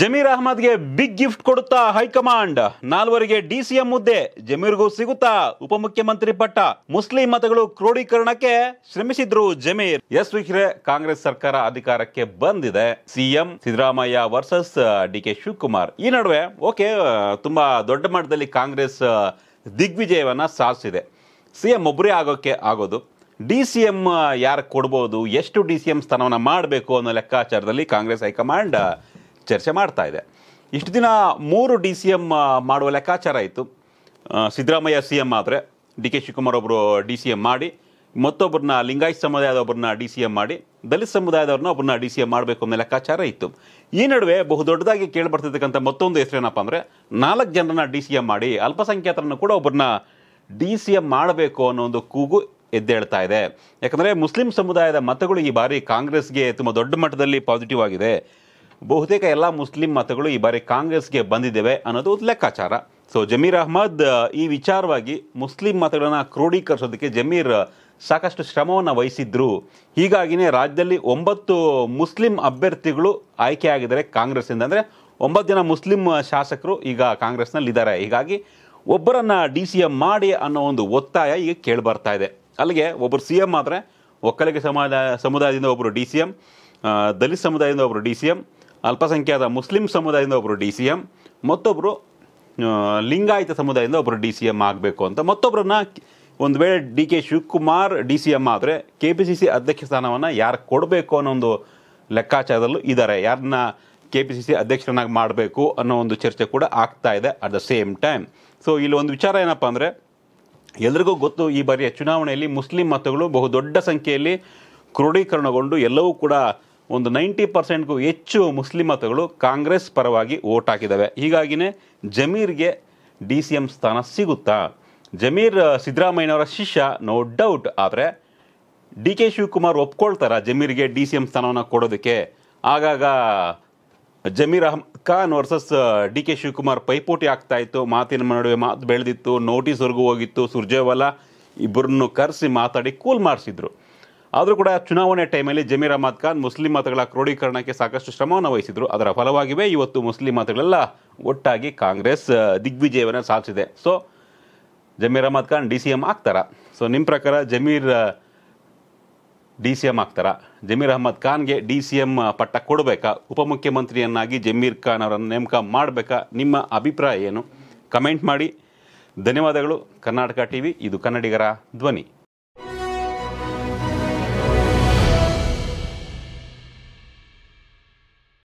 ಜಮೀರ್ ಅಹಮದ್ಗೆ big gift ಕೊಡುತ್ತಾ high command ನಾಲ್ವರಿಗೆ ಡಿಸಿಎಂ ಹುದ್ದೆ ಜಮೀರ್ಗೂ ಸಿಗುತ್ತಾ ಉಪಮುಖ್ಯಮಂತ್ರಿ ಪಟ್ಟ ಮುಸ್ಲಿಂ ಮತಗಳು ಕ್ರೋಢೀಕರಣಕ್ಕೆ ಶ್ರಮಿಸಿದ್ರು ಜಮೀರ್ ಎಸ್ ವಿಖ್ರೆ ಕಾಂಗ್ರೆಸ್ ಸರ್ಕಾರ ಅಧಿಕಾರಕ್ಕೆ ಬಂದಿದೆ CM Siddaramaiah versus D K Shivakumar ಈ ನಡುವೆ ಓಕೆ ತುಂಬಾ ದೊಡ್ಡ ಮಟ್ಟದಲ್ಲಿ ಕಾಂಗ್ರೆಸ್ ದಿಗ್ವಿಜಯವನ್ನ ಸಾಧಿಸಿದೆ ಸಿಎಂ ಒಬ್ಬರೇ ಆಗೋಕ್ಕೆ ಆಗೋದು ಡಿ ಸಿ ಎಂ ಯಾರು ಕೊಡ್ಬೋದು ಎಷ್ಟು ಡಿ ಸಿ ಎಂ ಸ್ಥಾನವನ್ನು ಮಾಡಬೇಕು ಅನ್ನೋ ಲೆಕ್ಕಾಚಾರದಲ್ಲಿ ಕಾಂಗ್ರೆಸ್ ಹೈಕಮಾಂಡ್ ಚರ್ಚೆ ಮಾಡ್ತಾ ಇದೆ ಇಷ್ಟು ದಿನ ಮೂರು ಡಿ ಸಿ ಎಮ್ ಮಾಡುವ ಲೆಕ್ಕಾಚಾರ ಇತ್ತು ಸಿದ್ದರಾಮಯ್ಯ ಸಿ ಎಮ್ ಆದರೆ ಡಿ ಕೆ ಶಿವಕುಮಾರ್ ಒಬ್ಬರು ಡಿ ಸಿ ಎಂ ಮಾಡಿ ಮತ್ತೊಬ್ಬರನ್ನ ಲಿಂಗಾಯತ್ ಸಮುದಾಯದ ಒಬ್ಬರನ್ನ ಡಿ ಸಿ ಎಂ ಮಾಡಿ ದಲಿತ ಸಮುದಾಯದವ್ರನ್ನ ಒಬ್ಬರನ್ನ ಡಿ ಸಿ ಎಮ್ ಮಾಡಬೇಕು ಅನ್ನೋ ಲೆಕ್ಕಾಚಾರ ಇತ್ತು ಈ ನಡುವೆ ಬಹುದೊಡ್ಡದಾಗಿ ಕೇಳಿಬರ್ತಿರ್ತಕ್ಕಂಥ ಮತ್ತೊಂದು ಹೆಸರೇನಪ್ಪ ಅಂದರೆ ನಾಲ್ಕು ಜನರನ್ನ ಡಿ ಸಿ ಎಂ ಮಾಡಿ ಅಲ್ಪಸಂಖ್ಯಾತರನ್ನು ಕೂಡ ಒಬ್ಬರನ್ನ ಡಿ ಸಿ ಎಂ ಮಾಡಬೇಕು ಅನ್ನೋ ಒಂದು ಕೂಗು ಎದ್ದೇಳ್ತಾ ಇದೆ ಯಾಕಂದರೆ ಮುಸ್ಲಿಂ ಸಮುದಾಯದ ಮತಗಳು ಈ ಬಾರಿ ಕಾಂಗ್ರೆಸ್ಗೆ ತುಂಬ ದೊಡ್ಡ ಮಟ್ಟದಲ್ಲಿ ಪಾಸಿಟಿವ್ ಆಗಿದೆ ಬಹುತೇಕ ಎಲ್ಲ ಮುಸ್ಲಿಂ ಮತಗಳು ಈ ಬಾರಿ ಕಾಂಗ್ರೆಸ್ಗೆ ಬಂದಿದ್ದೇವೆ ಅನ್ನೋದು ಲೆಕ್ಕಾಚಾರ ಸೊ ಜಮೀರ್ ಅಹ್ಮದ್ ಈ ವಿಚಾರವಾಗಿ ಮುಸ್ಲಿಂ ಮತಗಳನ್ನು ಕ್ರೋಢೀಕರಿಸೋದಕ್ಕೆ ಜಮೀರ್ ಸಾಕಷ್ಟು ಶ್ರಮವನ್ನು ವಹಿಸಿದ್ರು ಹೀಗಾಗಿನೇ ರಾಜ್ಯದಲ್ಲಿ ಒಂಬತ್ತು ಮುಸ್ಲಿಂ ಅಭ್ಯರ್ಥಿಗಳು ಆಯ್ಕೆಯಾಗಿದ್ದಾರೆ ಕಾಂಗ್ರೆಸ್ಸಿಂದ ಅಂದರೆ ಒಂಬತ್ತು ಜನ ಮುಸ್ಲಿಂ ಶಾಸಕರು ಈಗ ಕಾಂಗ್ರೆಸ್ನಲ್ಲಿದ್ದಾರೆ ಹೀಗಾಗಿ ಒಬ್ಬರನ್ನು ಡಿ ಸಿ ಎಂ ಮಾಡಿ ಅನ್ನೋ ಒಂದು ಒತ್ತಾಯ ಈಗ ಕೇಳಿಬರ್ತಾ ಇದೆ ಅಲ್ಲಿಗೆ ಒಬ್ಬರು ಸಿ ಎಂ ಆದರೆ ಒಕ್ಕಲಿಗ ಸಮಾಜ ಸಮುದಾಯದಿಂದ ಒಬ್ಬರು ಡಿ ಸಿ ಎಂ ದಲಿತ ಸಮುದಾಯದಿಂದ ಒಬ್ಬರು ಡಿ ಸಿ ಎಂ ಅಲ್ಪಸಂಖ್ಯಾತ ಮುಸ್ಲಿಂ ಸಮುದಾಯದಿಂದ ಒಬ್ಬರು ಡಿ ಸಿ ಎಮ್ ಮತ್ತೊಬ್ಬರು ಲಿಂಗಾಯತ ಸಮುದಾಯದಿಂದ ಒಬ್ಬರು ಡಿ ಸಿ ಎಮ್ ಆಗಬೇಕು ಅಂತ ಮತ್ತೊಬ್ಬರನ್ನ ಒಂದು ವೇಳೆ D K Shivakumar D C M ಆದರೆ ಕೆ ಪಿ ಸಿ ಸಿ ಅಧ್ಯಕ್ಷ ಸ್ಥಾನವನ್ನು ಯಾರು ಕೊಡಬೇಕು ಅನ್ನೋ ಒಂದು ಲೆಕ್ಕಾಚಾರದಲ್ಲೂ ಇದ್ದಾರೆ ಯಾರನ್ನ ಕೆ ಪಿ ಸಿ ಸಿ ಅಧ್ಯಕ್ಷರನ್ನಾಗಿ ಮಾಡಬೇಕು ಅನ್ನೋ ಒಂದು ಚರ್ಚೆ ಕೂಡ ಆಗ್ತಾ ಇದೆ at the same time so ಇಲ್ಲಿ ಒಂದು ವಿಚಾರ ಏನಪ್ಪ ಅಂದರೆ ಎಲ್ರಿಗೂ ಗೊತ್ತು ಈ ಬಾರಿಯ ಚುನಾವಣೆಯಲ್ಲಿ ಮುಸ್ಲಿಂ ಮತಗಳು ಬಹುದೊಡ್ಡ ಸಂಖ್ಯೆಯಲ್ಲಿ ಕ್ರೋಢೀಕರಣಗೊಂಡು ಎಲ್ಲವೂ ಕೂಡ ಒಂದು ನೈಂಟಿ ಪರ್ಸೆಂಟ್ಗೂ ಹೆಚ್ಚು ಮುಸ್ಲಿಂ ಮತಗಳು ಕಾಂಗ್ರೆಸ್ ಪರವಾಗಿ ಓಟ್ ಹಾಕಿದ್ದಾವೆ ಹೀಗಾಗಿನೇ ಜಮೀರ್ಗೆ ಡಿ ಸಿ ಎಂ ಸ್ಥಾನ ಸಿಗುತ್ತಾ ಜಮೀರ್ ಸಿದ್ದರಾಮಯ್ಯನವರ ಶಿಷ್ಯ ನೋ ಡೌಟ್ ಆದರೆ ಡಿ ಕೆ ಶಿವಕುಮಾರ್ ಒಪ್ಕೊಳ್ತಾರ ಜಮೀರ್ಗೆ ಡಿ ಸಿ ಎಂ ಸ್ಥಾನವನ್ನು ಕೊಡೋದಕ್ಕೆ ಆಗಾಗ Zameer Ahmed Khan versus D K Shivakumar ಪೈಪೋಟಿ ಆಗ್ತಾ ಇತ್ತು ಮಾತಿನ ನಡುವೆ ಮಾತು ಬೆಳೆದಿತ್ತು ನೋಟಿಸ್ವರೆಗೂ ಹೋಗಿತ್ತು ಸುರ್ಜೇವಾಲಾ ಇಬ್ಬರನ್ನು ಕರೆಸಿ ಮಾತಾಡಿ ಕೂಲ್ ಮಾಡಿಸಿದ್ರು ಆದರೂ ಕೂಡ ಚುನಾವಣೆ ಟೈಮಲ್ಲಿ ಜಮೀರ್ ಅಹಮದ್ ಖಾನ್ ಮುಸ್ಲಿಂ ಮತಗಳ ಕ್ರೋಢೀಕರಣಕ್ಕೆ ಸಾಕಷ್ಟು ಶ್ರಮವನ್ನು ವಹಿಸಿದರು ಅದರ ಫಲವಾಗಿವೆ ಇವತ್ತು ಮುಸ್ಲಿಂ ಮತಗಳೆಲ್ಲ ಒಟ್ಟಾಗಿ ಕಾಂಗ್ರೆಸ್ ದಿಗ್ವಿಜಯವನ್ನು ಸಾಧಿಸಿದೆ so Zameer Ahmed Khan D C M ಆಗ್ತಾರಾ ಸೊ ನಿಮ್ಮ ಪ್ರಕಾರ ಜಮೀರ್ ಡಿ ಸಿ ಎಮ್ ಆಗ್ತಾರಾ ಜಮೀರ್ ಅಹಮದ್ ಖಾನ್ಗೆ ಡಿ ಸಿ ಎಮ್ ಪಟ್ಟ ಕೊಡಬೇಕಾ ಉಪಮುಖ್ಯಮಂತ್ರಿಯನ್ನಾಗಿ ಜಮೀರ್ ಖಾನ್ ಅವರನ್ನು ನೇಮಕ ಮಾಡಬೇಕಾ ನಿಮ್ಮ ಅಭಿಪ್ರಾಯ ಏನು ಕಮೆಂಟ್ ಮಾಡಿ ಧನ್ಯವಾದಗಳು ಕರ್ನಾಟಕ ಟಿ ವಿ ಇದು ಕನ್ನಡಿಗರ ಧ್ವನಿ